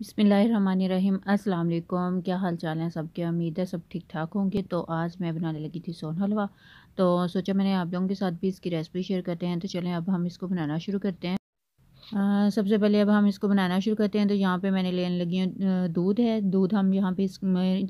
बिसमीम अस्सलाम क्या हाल चाल है सबके उम्मीद है सब ठीक ठाक होंगे तो आज मैं बनाने लगी थी सोन हलवा तो सोचा मैंने आप लोगों के साथ भी इसकी रेसिपी शेयर करते हैं तो चलें अब हम इसको बनाना शुरू करते हैं सबसे पहले अब हम इसको बनाना शुरू करते हैं तो यहाँ पे मैंने लेने लगी हूँ दूध है दूध हम यहाँ पे इस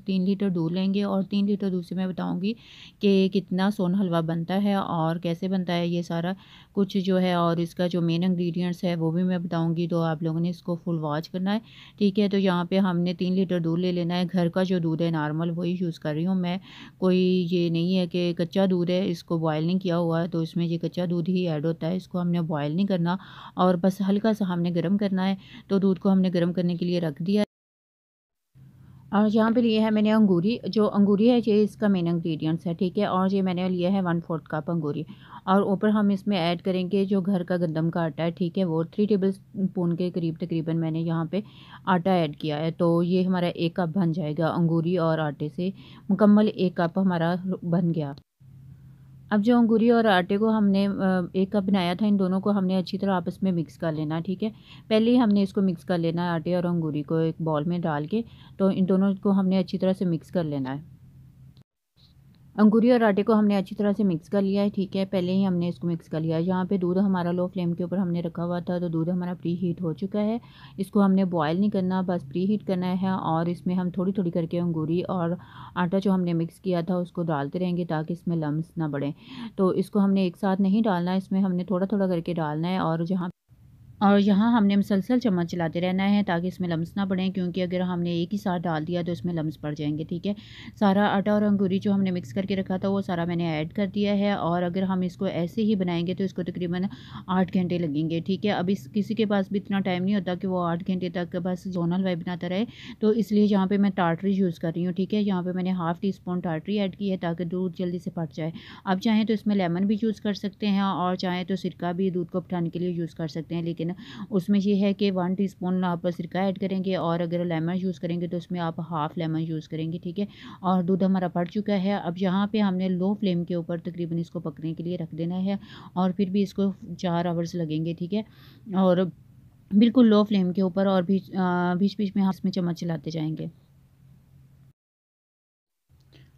तीन लीटर दूध लेंगे और तीन लीटर दूध से मैं बताऊँगी कि कितना सोन हलवा बनता है और कैसे बनता है ये सारा कुछ जो है और इसका जो मेन इंग्रेडिएंट्स है वो भी मैं बताऊँगी तो आप लोगों ने इसको फुल वॉच करना है ठीक है तो यहाँ पर हमने तीन लीटर दूध ले लेना है घर का जो दूध है नॉर्मल वही यूज़ कर रही हूँ मैं कोई ये नहीं है कि कच्चा दूध है इसको बॉयल नहीं किया हुआ है तो इसमें ये कच्चा दूध ही ऐड होता है इसको हमने बॉयल नहीं करना और बस हल्का सा हमने गर्म करना है तो दूध को हमने गर्म करने के लिए रख दिया और यहाँ पे लिए है मैंने अंगूरी जो अंगूरी है ये इसका मेन इंग्रेडिएंट्स है ठीक है और ये मैंने लिया है वन फोर्थ कप अंगूरी और ऊपर हम इसमें ऐड करेंगे जो घर का गंदम का आटा है ठीक है वो थ्री टेबल स्पून के करीब तकरीबन मैंने यहाँ पे आटा ऐड किया है तो ये हमारा एक कप बन जाएगा अंगूरी और आटे से मुकम्मल एक कप हमारा बन गया अब जो अंगूरी और आटे को हमने एक कप बनाया था इन दोनों को हमने अच्छी तरह आपस में मिक्स कर लेना ठीक है पहले ही हमने इसको मिक्स कर लेना है आटे और अंगूरी को एक बॉल में डाल के तो इन दोनों को हमने अच्छी तरह से मिक्स कर लेना है अंगूरी और आटे को हमने अच्छी तरह से मिक्स कर लिया है ठीक है पहले ही हमने इसको मिक्स कर लिया है यहाँ पे दूध हमारा लो फ्लेम के ऊपर हमने रखा हुआ था तो दूध हमारा प्री हीट हो चुका है इसको हमने बॉयल नहीं करना बस प्री हीट करना है और इसमें हम थोड़ी थोड़ी करके अंगूरी और आटा जो हमने मिक्स किया था उसको डालते रहेंगे ताकि इसमें लम्ब ना बढ़ें तो इसको हमने एक साथ नहीं डालना इसमें हमने थोड़ा थोड़ा करके डालना है और जहाँ और यहाँ हमने मुसलसल चम्मच चलाते रहना है ताकि इसमें लम्स ना पड़ें क्योंकि अगर हमने एक ही साथ डाल दिया तो इसमें लम्स पड़ जाएंगे ठीक है सारा आटा और अंगूरी जो हमने मिक्स करके रखा था वो सारा मैंने ऐड कर दिया है और अगर हम इसको ऐसे ही बनाएंगे तो इसको तकरीबन आठ घंटे लगेंगे ठीक है अब इस किसी के पास भी इतना टाइम नहीं होता कि वो आठ घंटे तक बस जोनल वाई बनाता रहे तो इसलिए यहाँ पर मैं टाटरी यूज़ कर रही हूँ ठीक है यहाँ पर मैंने हाफ़ टी स्पून टाटरी ऐड की है ताकि दूध जल्दी से फट जाए आप चाहें तो इसमें लेमन भी यूज़ कर सकते हैं और चाहें तो सिरका भी दूध को पठाने के लिए यूज़ कर सकते हैं लेकिन लेकिन उसमें ये है कि वन टी स्पून आप सिरका ऐड करेंगे और अगर लेमन यूज़ करेंगे तो उसमें आप हाफ़ लेमन यूज़ करेंगे ठीक है और दूध हमारा पड़ चुका है अब यहाँ पर हमने लो फ्लेम के ऊपर तकरीबन इसको पकने के लिए रख देना है और फिर भी इसको चार आवर्स लगेंगे ठीक है और बिल्कुल लो फ्लेम के ऊपर और बीच बीच में हम इसमें चम्मच चलाते जाएंगे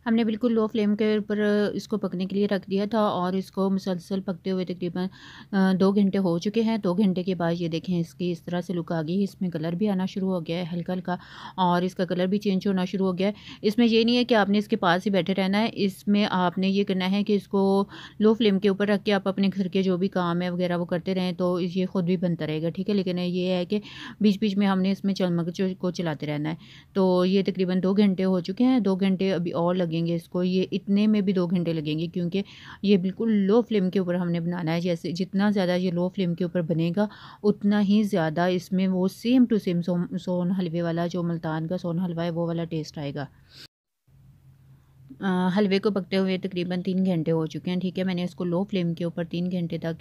हमने बिल्कुल लो फ्लेम के ऊपर इसको पकने के लिए रख दिया था और इसको मुसलसल पकते हुए तकरीबन दो घंटे हो चुके हैं दो घंटे के बाद ये देखें इसकी इस तरह से लुक आ गई इसमें कलर भी आना शुरू हो गया है हल्का हल्का और इसका कलर भी चेंज होना शुरू हो गया है इसमें यह नहीं है कि आपने इसके पास ही बैठे रहना है इसमें आपने ये करना है कि इसको लो फ्लेम के ऊपर रख के आप अपने घर के जो भी काम है वगैरह वो करते रहें तो ये खुद भी बनता रहेगा ठीक है लेकिन ये है कि बीच बीच में हमने इसमें चलमक को चलाते रहना है तो ये तकरीबन दो घंटे हो चुके हैं दो घंटे अभी और लगे लगेंगे इसको ये इतने में भी दो घंटे लगेंगे क्योंकि ये बिल्कुल लो फ्लेम के ऊपर हमने बनाना है जैसे जितना ज़्यादा ये लो फ्लेम के ऊपर बनेगा उतना ही ज़्यादा इसमें वो सेम टू सेम सोन हलवे वाला जो मुल्तान का सोन हलवा है वो वाला टेस्ट आएगा हलवे को पकते हुए तकरीबन तीन घंटे हो चुके हैं ठीक है मैंने इसको लो फ्लेम के ऊपर तीन घंटे तक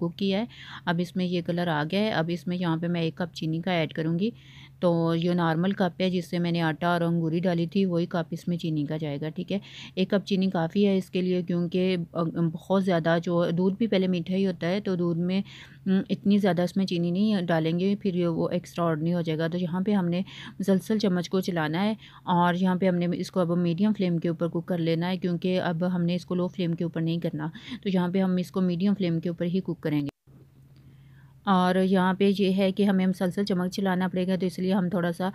कुक किया है अब इसमें ये कलर आ गया है अब इसमें यहाँ पे मैं एक कप चीनी का ऐड करूँगी तो ये नॉर्मल कप है जिससे मैंने आटा और अंगूरी डाली थी वही कप इसमें चीनी का जाएगा ठीक है एक कप चीनी काफ़ी है इसके लिए क्योंकि बहुत ज़्यादा जो दूध भी पहले मीठा ही होता है तो दूध में इतनी ज़्यादा इसमें चीनी नहीं डालेंगे फिर वो एक्स्ट्रा ऑर्डनी हो जाएगा तो यहाँ पर हमने मुसलसल चम्मच को चलाना है और यहाँ पर हमने इसको अब मीडियम फ्लेम के ऊपर को कर लेना है क्योंकि अब हमने इसको लो फ्लेम के ऊपर नहीं करना तो यहाँ पे हम इसको मीडियम फ्लेम के ऊपर ही कुक करेंगे और यहाँ पे ये है कि हमें मुसलसल चमक चलाना पड़ेगा तो इसलिए हम थोड़ा सा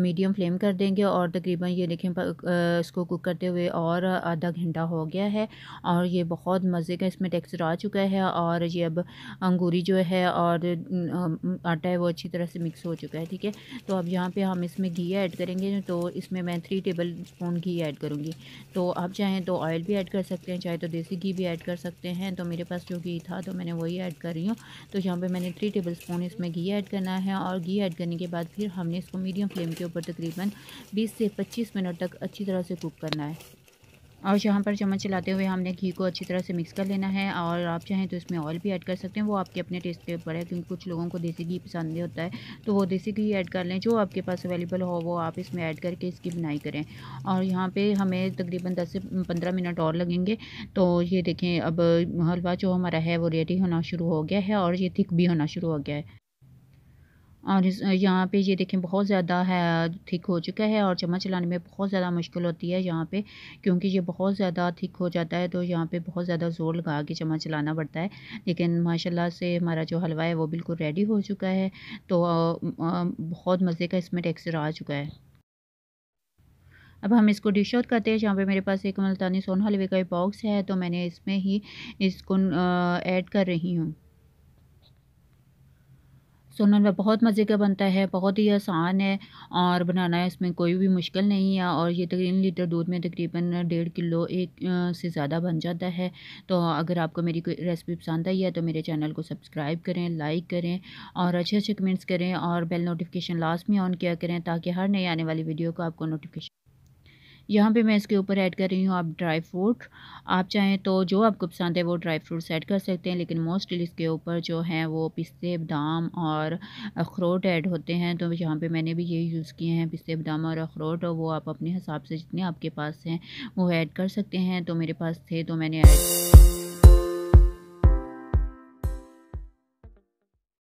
मीडियम फ्लेम कर देंगे और तकरीबन ये देखें इसको कुक करते हुए और आधा घंटा हो गया है और ये बहुत मज़े का इसमें टेक्सचर आ चुका है और ये अब अंगूरी जो है और आटा है वो अच्छी तरह से मिक्स हो चुका है ठीक है तो अब यहाँ पर हम इसमें घी ऐड करेंगे तो इसमें मैं थ्री टेबल स्पून घी ऐड करूँगी तो आप चाहें तो ऑयल भी ऐड कर सकते हैं चाहे तो देसी घी भी ऐड कर सकते हैं तो मेरे पास जो घी था तो मैंने वही ऐड कर रही हूँ तो यहाँ पर मैंने थ्री टेबल स्पून इसमें घी ऐड करना है और घी ऐड करने के बाद फिर हमने इसको मीडियम फ्लेम के ऊपर तकरीबन बीस से पच्चीस मिनट तक अच्छी तरह से कुक करना है और यहाँ पर चम्मच चलाते हुए हमने घी को अच्छी तरह से मिक्स कर लेना है और आप चाहें तो इसमें ऑयल भी ऐड कर सकते हैं वो आपके अपने टेस्ट के ऊपर है क्योंकि कुछ लोगों को देसी घी पसंद नहीं होता है तो वो देसी घी ऐड कर लें जो आपके पास अवेलेबल हो वो आप इसमें ऐड करके इसकी बनाई करें और यहाँ पर हमें तकरीबन दस से पंद्रह मिनट और लगेंगे तो ये देखें अब हलवा जो हमारा है वो रेडी होना शुरू हो गया है और ये थिक भी होना शुरू हो गया है और इस यहाँ पे ये देखें बहुत ज़्यादा है थिक हो चुका है और चम्मच चलाने में बहुत ज़्यादा मुश्किल होती है यहाँ पे क्योंकि ये बहुत ज़्यादा थिक हो जाता है तो यहाँ पे बहुत ज़्यादा ज़ोर लगा के चम्मच चलाना पड़ता है लेकिन माशाल्लाह से हमारा जो हलवा है वो बिल्कुल रेडी हो चुका है तो बहुत मज़े का इसमें टेक्सचर आ चुका है अब हम इसको डिश आउट करते हैं जहाँ पे मेरे पास एक मुल्तानी सोन हलवे का बॉक्स है तो मैंने इसमें ही इसको ऐड कर रही हूँ सुनने में बहुत मज़े का बनता है बहुत ही आसान है और बनाना इसमें कोई भी मुश्किल नहीं है और ये तीन लीटर दूध में तकरीबन डेढ़ किलो एक से ज़्यादा बन जाता है तो अगर आपको मेरी कोई रेसिपी पसंद आई है तो मेरे चैनल को सब्सक्राइब करें लाइक करें और अच्छे अच्छे कमेंट्स करें और बेल नोटिफिकेशन लास्ट में ऑन किया करें ताकि हर नई आने वाली वीडियो को आपको नोटिफिकेशन यहाँ पे मैं इसके ऊपर ऐड कर रही हूँ आप ड्राई फ्रूट आप चाहें तो जो आपको पसंद है वो ड्राई फ्रूट्स ऐड कर सकते हैं लेकिन मोस्टली इसके ऊपर जो हैं वो पिस्ते बदाम और अखरोट ऐड होते हैं तो यहाँ पे मैंने भी यही यूज़ किए हैं पिस्ते बदाम और अखरोट और वो आप अपने हिसाब से जितने आपके पास हैं वो ऐड कर सकते हैं तो मेरे पास थे तो मैंने ऐड